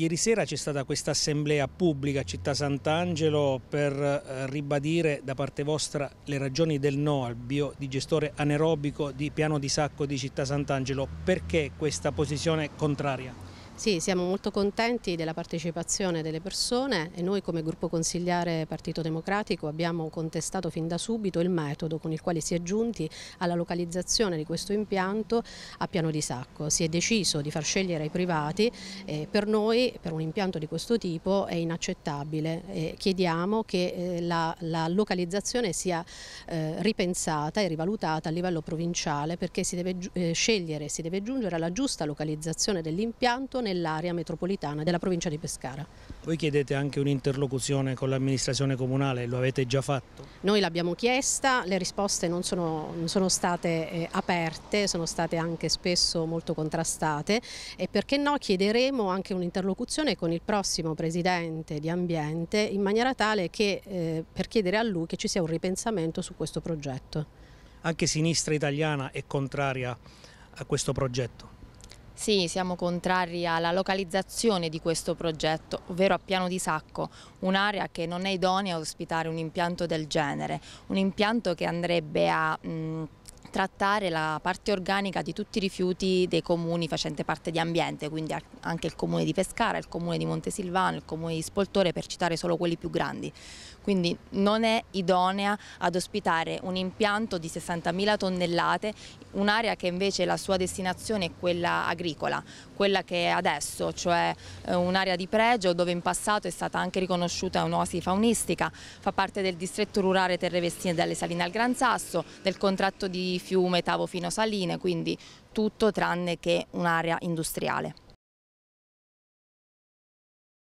Ieri sera c'è stata questa assemblea pubblica a Città Sant'Angelo per eh, ribadire da parte vostra le ragioni del no al biodigestore anaerobico di piano di sacco di Città Sant'Angelo. Perché questa posizione contraria? Sì, siamo molto contenti della partecipazione delle persone e noi come gruppo consigliare Partito Democratico abbiamo contestato fin da subito il metodo con il quale si è giunti alla localizzazione di questo impianto a Piano di Sacco. Si è deciso di far scegliere ai privati e eh, per noi, per un impianto di questo tipo, è inaccettabile. E chiediamo che eh, la, la localizzazione sia eh, ripensata e rivalutata a livello provinciale perché si deve eh, scegliere, si deve giungere alla giusta localizzazione dell'impianto nell'area metropolitana della provincia di Pescara. Voi chiedete anche un'interlocuzione con l'amministrazione comunale, lo avete già fatto? Noi l'abbiamo chiesta, le risposte non sono, non sono state eh, aperte, sono state anche spesso molto contrastate e perché no chiederemo anche un'interlocuzione con il prossimo Presidente di Ambiente in maniera tale che, eh, per chiedere a lui che ci sia un ripensamento su questo progetto. Anche Sinistra Italiana è contraria a questo progetto? Sì, siamo contrari alla localizzazione di questo progetto, ovvero a Piano di Sacco, un'area che non è idonea a ospitare un impianto del genere, un impianto che andrebbe a... Mh, trattare la parte organica di tutti i rifiuti dei comuni facente parte di ambiente, quindi anche il comune di Pescara, il comune di Montesilvano, il comune di Spoltore, per citare solo quelli più grandi. Quindi non è idonea ad ospitare un impianto di 60.000 tonnellate, un'area che invece la sua destinazione è quella agricola, quella che è adesso, cioè eh, un'area di pregio dove in passato è stata anche riconosciuta un'oasi faunistica, fa parte del distretto rurale Terre Vestine dalle Saline al Gran Sasso, del contratto di fiume, Tavo Fino a Saline, quindi tutto tranne che un'area industriale.